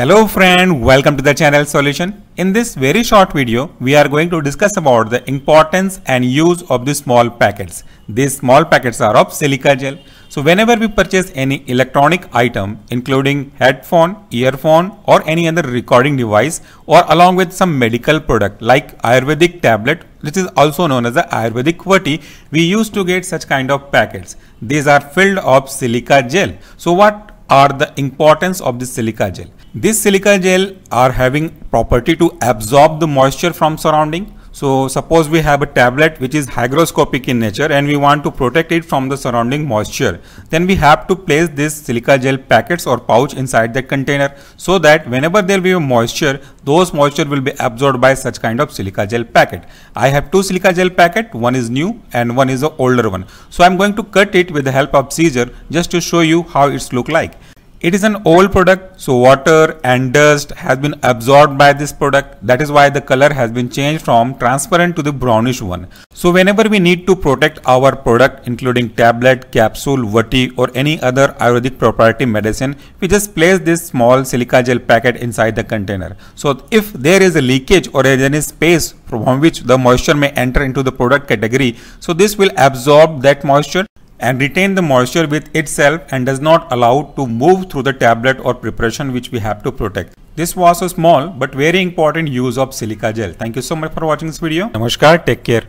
Hello friend, welcome to the channel solution. In this very short video, we are going to discuss about the importance and use of the small packets. These small packets are of silica gel. So whenever we purchase any electronic item, including headphone, earphone or any other recording device or along with some medical product like Ayurvedic tablet, which is also known as the Ayurvedic Vati, we used to get such kind of packets. These are filled of silica gel. So what are the importance of this silica gel. This silica gel are having property to absorb the moisture from surrounding so suppose we have a tablet which is hygroscopic in nature and we want to protect it from the surrounding moisture. Then we have to place this silica gel packets or pouch inside that container so that whenever there will be moisture, those moisture will be absorbed by such kind of silica gel packet. I have two silica gel packet, one is new and one is the older one. So I'm going to cut it with the help of scissor just to show you how it's look like. It is an old product, so water and dust has been absorbed by this product. That is why the color has been changed from transparent to the brownish one. So whenever we need to protect our product including tablet, capsule, vati or any other Ayurvedic proprietary medicine, we just place this small silica gel packet inside the container. So if there is a leakage or there is space from which the moisture may enter into the product category, so this will absorb that moisture and retain the moisture with itself and does not allow to move through the tablet or preparation which we have to protect. This was a small but very important use of silica gel. Thank you so much for watching this video. Namaskar, take care.